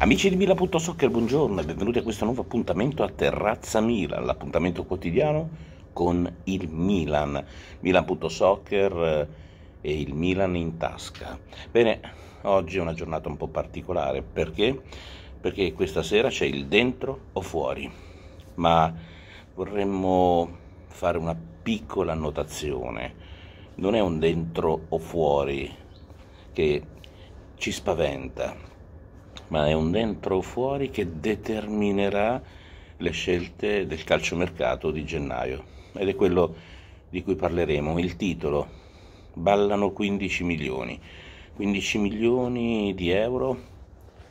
Amici di Mila.soccer, buongiorno e benvenuti a questo nuovo appuntamento a Terrazza Milan, l'appuntamento quotidiano con il Milan. Milan.soccer eh, e il Milan in tasca. Bene, oggi è una giornata un po' particolare perché? Perché questa sera c'è il dentro o fuori, ma vorremmo fare una piccola annotazione. Non è un dentro o fuori che ci spaventa, ma è un dentro o fuori che determinerà le scelte del calciomercato di gennaio. Ed è quello di cui parleremo. Il titolo, ballano 15 milioni. 15 milioni di euro,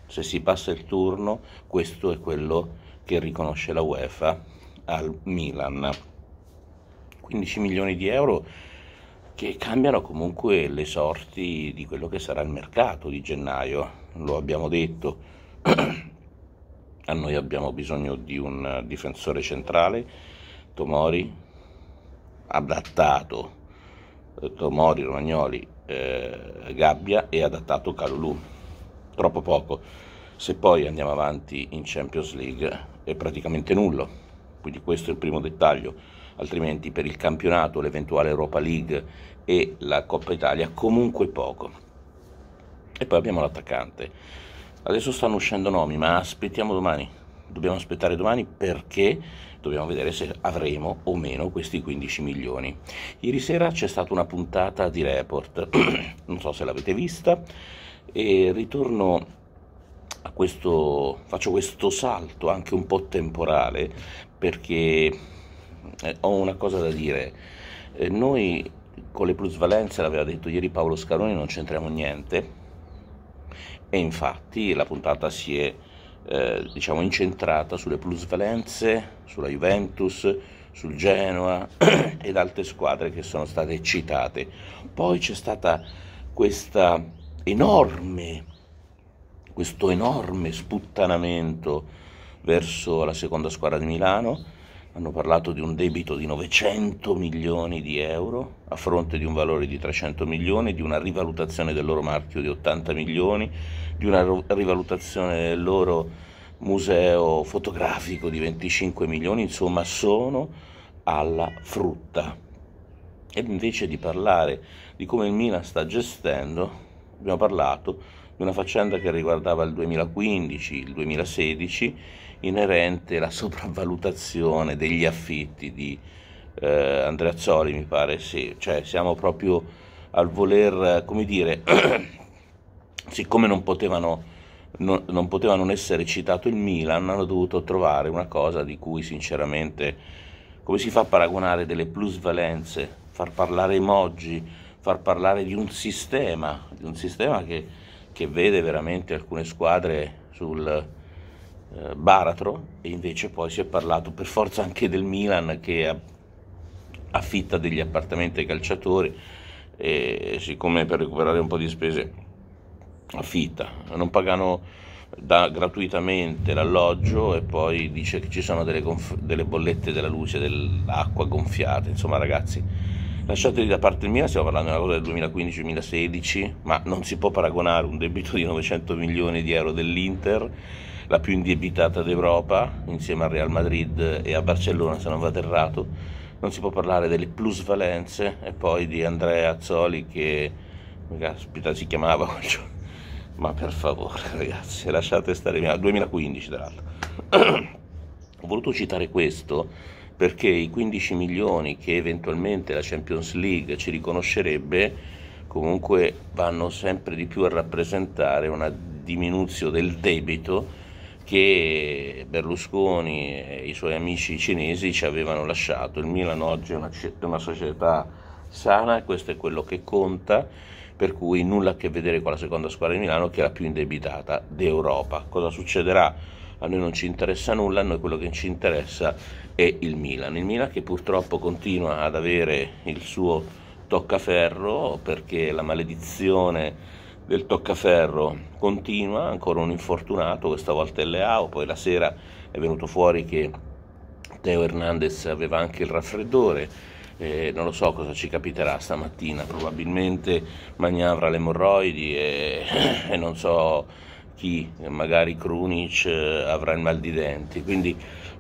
se si passa il turno, questo è quello che riconosce la UEFA al Milan. 15 milioni di euro che cambiano comunque le sorti di quello che sarà il mercato di gennaio lo abbiamo detto, a noi abbiamo bisogno di un difensore centrale, Tomori, adattato eh, Tomori, Romagnoli, eh, Gabbia e adattato Calulù. Troppo poco. Se poi andiamo avanti in Champions League è praticamente nullo. Quindi questo è il primo dettaglio. Altrimenti per il campionato, l'eventuale Europa League e la Coppa Italia comunque poco. E poi abbiamo l'attaccante. Adesso stanno uscendo nomi, ma aspettiamo domani. Dobbiamo aspettare domani perché dobbiamo vedere se avremo o meno questi 15 milioni. Ieri sera c'è stata una puntata di report, non so se l'avete vista, e ritorno a questo, faccio questo salto anche un po' temporale perché eh, ho una cosa da dire. Eh, noi con le plusvalenze, l'aveva detto ieri Paolo Scaroni, non c'entriamo niente e infatti la puntata si è eh, diciamo incentrata sulle plusvalenze, sulla Juventus, sul Genoa ed altre squadre che sono state citate. Poi c'è stata questa enorme, questo enorme sputtanamento verso la seconda squadra di Milano hanno parlato di un debito di 900 milioni di euro a fronte di un valore di 300 milioni, di una rivalutazione del loro marchio di 80 milioni, di una rivalutazione del loro museo fotografico di 25 milioni, insomma sono alla frutta. E invece di parlare di come il Milan sta gestendo, abbiamo parlato di una faccenda che riguardava il 2015, il 2016 inerente la sopravvalutazione degli affitti di eh, Andreazzoli, mi pare, sì, cioè siamo proprio al voler, come dire, siccome non potevano non, non poteva non essere citato il Milan, hanno dovuto trovare una cosa di cui sinceramente come si fa a paragonare delle plusvalenze, far parlare emoji, far parlare di un sistema, di un sistema che, che vede veramente alcune squadre sul, eh, baratro e invece poi si è parlato per forza anche del Milan che affitta degli appartamenti ai calciatori e siccome per recuperare un po' di spese affitta, non pagano da, gratuitamente l'alloggio e poi dice che ci sono delle, delle bollette della luce, e dell'acqua gonfiate, insomma ragazzi lasciateli da parte il mia, stiamo parlando di una cosa del 2015-2016, ma non si può paragonare un debito di 900 milioni di euro dell'Inter la più indebitata d'Europa, insieme al Real Madrid e a Barcellona se non vado errato. Non si può parlare delle plusvalenze e poi di Andrea Azzoli che, caspita, si chiamava Ma per favore ragazzi, lasciate stare, 2015 tra l'altro. Ho voluto citare questo perché i 15 milioni che eventualmente la Champions League ci riconoscerebbe comunque vanno sempre di più a rappresentare una diminuzione del debito che Berlusconi e i suoi amici cinesi ci avevano lasciato. Il Milan oggi è una, una società sana, questo è quello che conta, per cui nulla a che vedere con la seconda squadra di Milano che è la più indebitata d'Europa. Cosa succederà? a noi non ci interessa nulla, a noi quello che ci interessa è il Milan. Il Milan che purtroppo continua ad avere il suo toccaferro perché la maledizione del toccaferro continua, ancora un infortunato, questa volta è Leao, poi la sera è venuto fuori che Teo Hernandez aveva anche il raffreddore, eh, non lo so cosa ci capiterà stamattina, probabilmente Magnavra le emorroidi e, e, non so chi, magari Krunic eh, avrà il mal di denti, quindi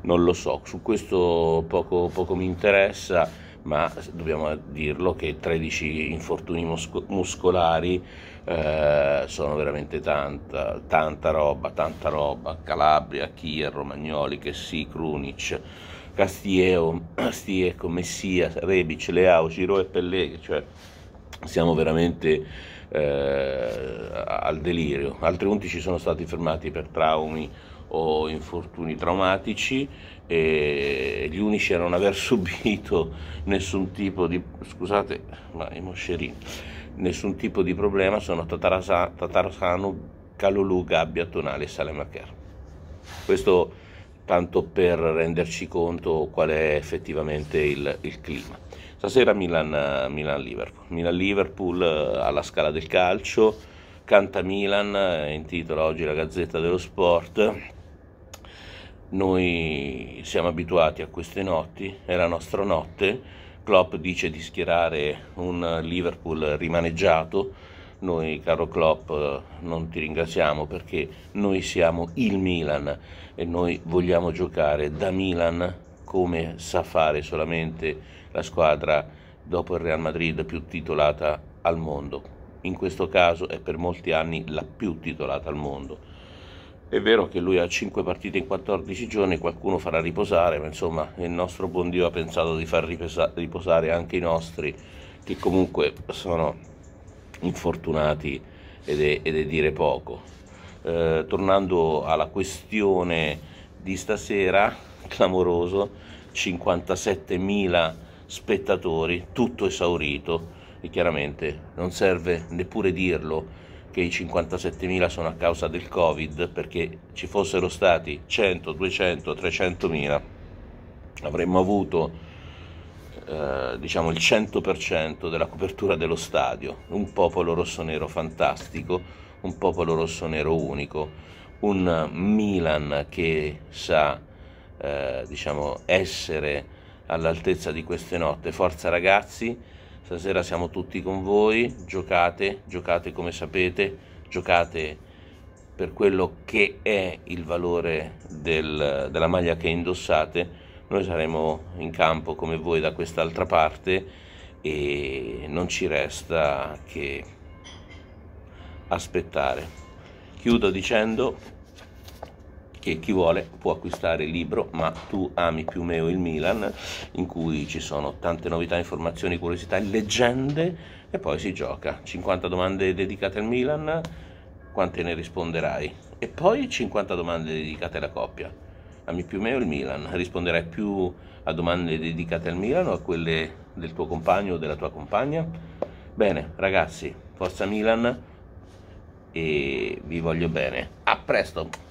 non lo so, su questo poco, poco mi interessa ma dobbiamo dirlo che 13 infortuni musco- muscolari eh, sono veramente tanta, tanta roba, tanta roba, Calabria, Chier, Romagnoli, Chessy, Krunic, Castieo, Stieco, Messia, Rebic, Leao, Giro e Pellegrini, cioè siamo veramente... Eh, al delirio. Altri 11 sono stati fermati per traumi o infortuni traumatici e gli unici a non aver subito nessun tipo di scusate ma i moscerini nessun tipo di problema sono Tatarasano, Calolù, Gabbia, Tonale e Salemaker questo tanto per renderci conto qual è effettivamente il, il clima stasera Milan, Milan-Liverpool Milan-Liverpool eh, alla scala del calcio canta Milan eh, intitola oggi la Gazzetta dello Sport noi siamo abituati a queste notti, è la nostra notte. Klopp dice di schierare un Liverpool rimaneggiato. Noi, caro Klopp, non ti ringraziamo perché noi siamo il Milan e noi vogliamo giocare da Milan come sa fare solamente la squadra dopo il Real Madrid più titolata al mondo. In questo caso è per molti anni la più titolata al mondo è vero che lui ha 5 partite in 14 giorni, qualcuno farà riposare, ma insomma il nostro buon Dio ha pensato di far riposare anche i nostri, che comunque sono infortunati ed è, ed è dire poco. Eh, tornando alla questione di stasera, clamoroso, 57.000 spettatori, tutto esaurito e chiaramente non serve neppure dirlo che i 57.000 sono a causa del Covid, perché ci fossero stati 100, 200, 300.000 avremmo avuto eh, diciamo il 100% della copertura dello stadio, un popolo rossonero fantastico, un popolo rossonero unico, un Milan che sa eh, diciamo essere all'altezza di queste notte. Forza ragazzi! Stasera siamo tutti con voi, giocate, giocate come sapete, giocate per quello che è il valore del, della maglia che indossate. Noi saremo in campo come voi da quest'altra parte e non ci resta che aspettare. Chiudo dicendo che chi vuole può acquistare il libro Ma tu ami più me o il Milan, in cui ci sono tante novità, informazioni, curiosità, leggende e poi si gioca. 50 domande dedicate al Milan, quante ne risponderai? E poi 50 domande dedicate alla coppia. Ami più me o il Milan? Risponderai più a domande dedicate al Milan o a quelle del tuo compagno o della tua compagna? Bene, ragazzi, forza Milan e vi voglio bene. A presto!